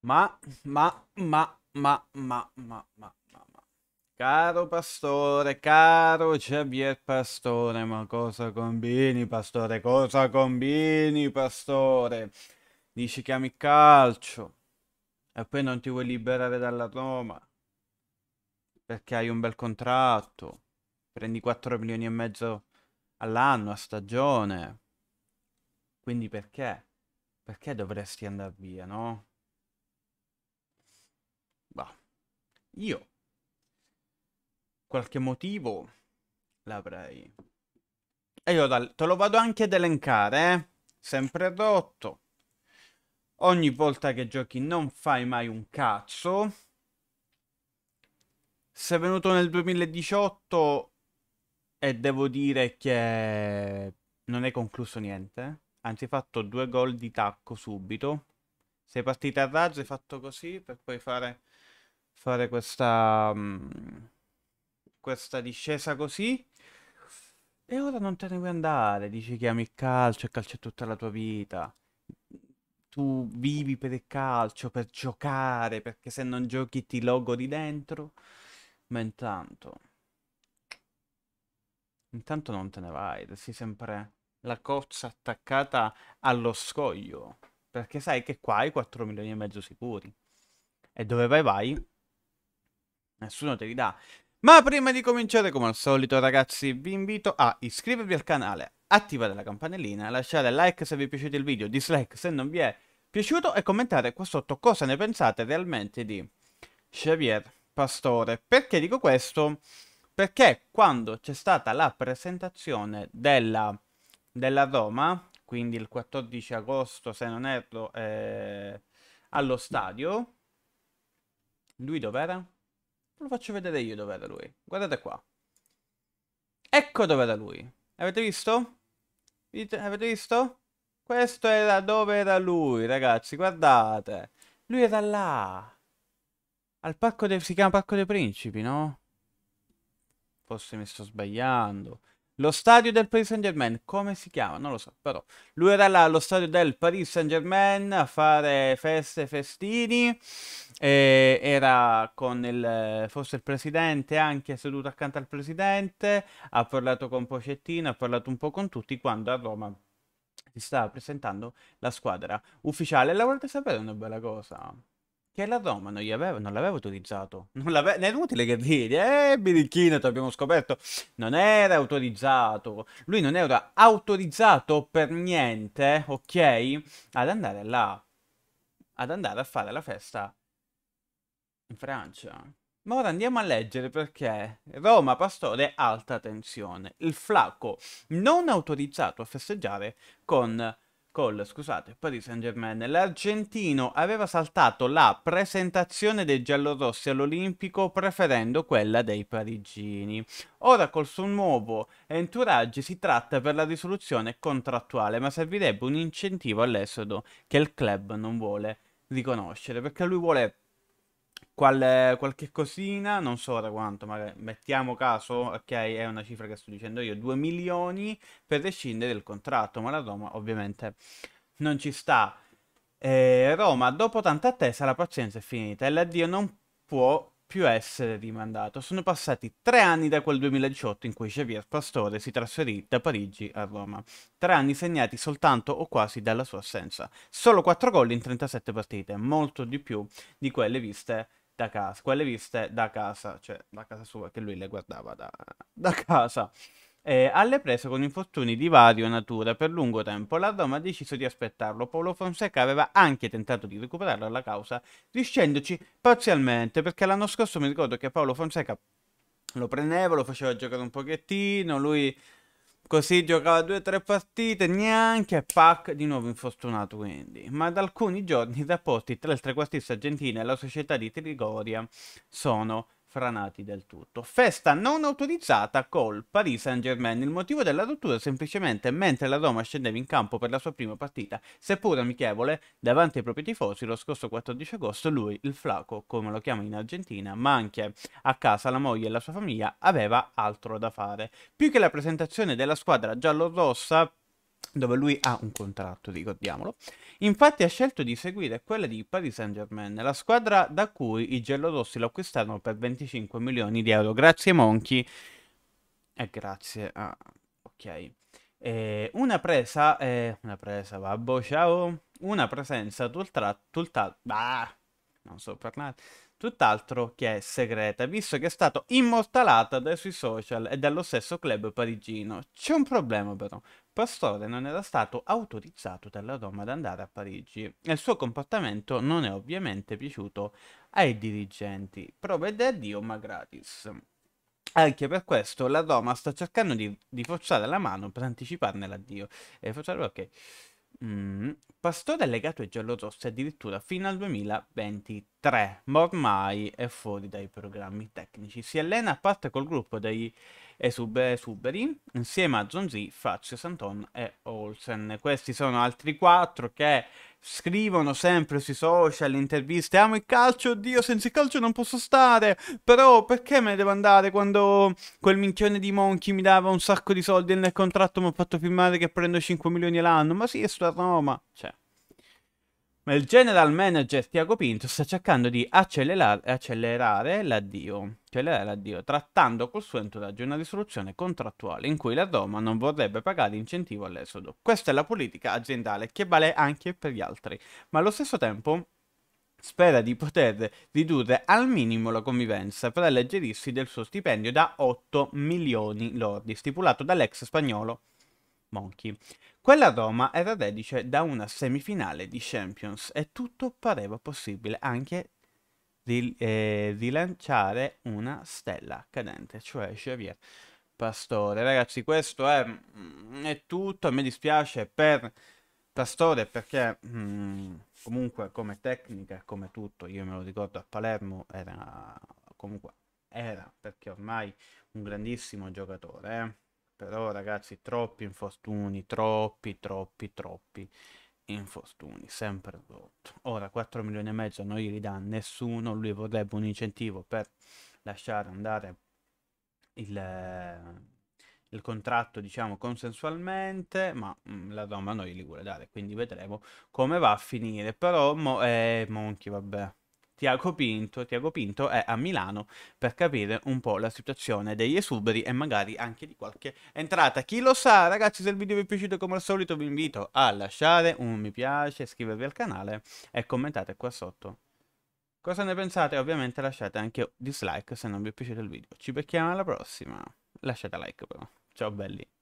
Ma, ma, ma, ma, ma, ma, ma, ma, ma. Caro pastore, caro Javier Pastore, ma cosa combini, pastore? Cosa combini, pastore? Dici che ami calcio e poi non ti vuoi liberare dalla Roma perché hai un bel contratto, prendi 4 milioni e mezzo all'anno a stagione. Quindi perché? Perché dovresti andare via, no? Bah, io qualche motivo l'avrei. E io te lo vado anche ad elencare, eh? Sempre rotto. Ogni volta che giochi non fai mai un cazzo. Sei venuto nel 2018 e devo dire che non hai concluso niente. Eh. Anzi, hai fatto due gol di tacco subito. Sei partito a razzo, hai fatto così per poi fare fare questa, mm, questa discesa così. E ora non te ne vuoi andare, dici che ami il calcio, e calcio è tutta la tua vita. Tu vivi per il calcio, per giocare, perché se non giochi ti di dentro. Ma intanto... Intanto non te ne vai, sei sempre la cozza attaccata allo scoglio. Perché sai che qua hai 4 milioni e mezzo sicuri. E dove vai vai? nessuno te li dà. Ma prima di cominciare, come al solito ragazzi, vi invito a iscrivervi al canale, attivare la campanellina, lasciare like se vi è piaciuto il video, dislike se non vi è piaciuto e commentare qua sotto cosa ne pensate realmente di Xavier Pastore. Perché dico questo? Perché quando c'è stata la presentazione della, della, Roma, quindi il 14 agosto se non erro, eh, allo stadio, lui dov'era? Ve lo faccio vedere io dov'era lui. Guardate qua. Ecco dov'era lui. Avete visto? Avete visto? Questo era dove era lui, ragazzi. Guardate. Lui era là. Al parco dei... si chiama Parco dei Principi, no? Forse mi sto sbagliando. Lo stadio del Paris Saint Germain, come si chiama? Non lo so, però. Lui era là allo stadio del Paris Saint Germain a fare feste, festini. E era con il, forse il presidente, anche seduto accanto al presidente. Ha parlato con Pocettino, ha parlato un po' con tutti quando a Roma si stava presentando la squadra ufficiale. La volete sapere una bella cosa? Che la Roma non, avevo, non l'avevo utilizzato. Non l'avevo, è inutile che vedi. Eh, Birichino, abbiamo scoperto. Non era autorizzato. Lui non era autorizzato per niente, ok? Ad andare là. Ad andare a fare la festa in Francia. Ma ora andiamo a leggere perché Roma Pastore alta tensione. Il flacco non autorizzato a festeggiare con Col, scusate, Paris Saint-Germain. L'argentino aveva saltato la presentazione dei giallorossi all'Olimpico preferendo quella dei parigini. Ora col suo nuovo entourage si tratta per la risoluzione contrattuale, ma servirebbe un incentivo all'esodo che il club non vuole riconoscere, perché lui vuole Qual, qualche cosina, non so da quanto, ma mettiamo caso, ok, è una cifra che sto dicendo io, 2 milioni per rescindere il contratto, ma la Roma ovviamente non ci sta. Eh, Roma, dopo tanta attesa, la pazienza è finita e l'addio non può più essere rimandato. Sono passati tre anni da quel 2018 in cui Javier Pastore si trasferì da Parigi a Roma. Tre anni segnati soltanto o quasi dalla sua assenza. Solo 4 gol in 37 partite, molto di più di quelle viste da casa, quelle viste da casa, cioè da casa sua, che lui le guardava da, da casa. Eh, alle prese con infortuni di vario natura per lungo tempo, la Roma ha deciso di aspettarlo. Paolo Fonseca aveva anche tentato di recuperarlo alla causa, riuscendoci parzialmente, perché l'anno scorso mi ricordo che Paolo Fonseca lo prendeva, lo faceva giocare un pochettino, lui Così giocava due o tre partite, neanche, pac, di nuovo infortunato quindi. Ma da alcuni giorni i rapporti tra il trequartista argentino e la società di Trigoria sono franati del tutto. Festa non autorizzata col Paris Saint-Germain. Il motivo della rottura è semplicemente mentre la Roma scendeva in campo per la sua prima partita, seppur amichevole, davanti ai propri tifosi lo scorso 14 agosto, lui, il flaco, come lo chiama in Argentina, ma anche a casa la moglie e la sua famiglia, aveva altro da fare. Più che la presentazione della squadra giallo-rossa dove lui ha un contratto, ricordiamolo. Infatti ha scelto di seguire quella di Paris Saint-Germain, la squadra da cui i giallorossi lo acquistarono per 25 milioni di euro. Grazie Monchi e grazie a... Ah, ok. Eh, una presa, eh, una presa, babbo, ciao. Una presenza tutt'altro, tutt'altro, ah, non so parlare, tutt'altro che segreta, visto che è stato immortalata dai suoi social e dallo stesso club parigino. C'è un problema però, pastore non era stato autorizzato dalla Roma ad andare a Parigi e il suo comportamento non è ovviamente piaciuto ai dirigenti, provvede a Dio ma gratis. Anche per questo la Roma sta cercando di, di forzare la mano per anticiparne l'addio. E forzare perché? Mm. Pastore legato ai giallorossi addirittura fino al 2023. 3, ma ormai è fuori dai programmi tecnici. Si allena a parte col gruppo dei Esuberi, insieme a Zonzi, Fazio, Santon e Olsen. Questi sono altri 4 che scrivono sempre sui social, interviste, amo il calcio, oddio senza il calcio non posso stare, però perché me ne devo andare quando quel minchione di Monchi mi dava un sacco di soldi nel contratto mi ha fatto filmare che prendo 5 milioni all'anno, ma sì, sto a Roma, cioè ma il general manager Tiago Pinto sta cercando di accelerare, accelerare l'addio, accelerare l'addio, trattando col suo entourage una risoluzione contrattuale in cui la Roma non vorrebbe pagare incentivo all'esodo. Questa è la politica aziendale che vale anche per gli altri, ma allo stesso tempo spera di poter ridurre al minimo la convivenza per alleggerirsi del suo stipendio da 8 milioni lordi, stipulato dall'ex spagnolo Monkey. Quella Roma era reduce da una semifinale di Champions e tutto pareva possibile anche di, eh, rilanciare una stella cadente, cioè Xavier Pastore. Ragazzi, questo è, mm, è tutto, mi dispiace per Pastore perché mh, mm, comunque come tecnica, come tutto, io me lo ricordo a Palermo, era comunque era perché ormai un grandissimo giocatore. Eh però ragazzi, troppi infortuni, troppi, troppi, troppi infortuni, sempre rotto. Ora 4 milioni e mezzo non glieli dà nessuno, lui vorrebbe un incentivo per lasciare andare il, il contratto, diciamo, consensualmente, ma mh, mm, la Roma non glieli vuole dare, quindi vedremo come va a finire. Però, mo, eh, Monchi, vabbè, Tiago Pinto, Tiago Pinto è a Milano per capire un po' la situazione degli esuberi e magari anche di qualche entrata. Chi lo sa, ragazzi, se il video vi è piaciuto come al solito vi invito a lasciare un mi piace, iscrivervi al canale e commentate qua sotto. Cosa ne pensate? Ovviamente lasciate anche dislike se non vi è piaciuto il video. Ci becchiamo alla prossima. Lasciate like però. Ciao belli.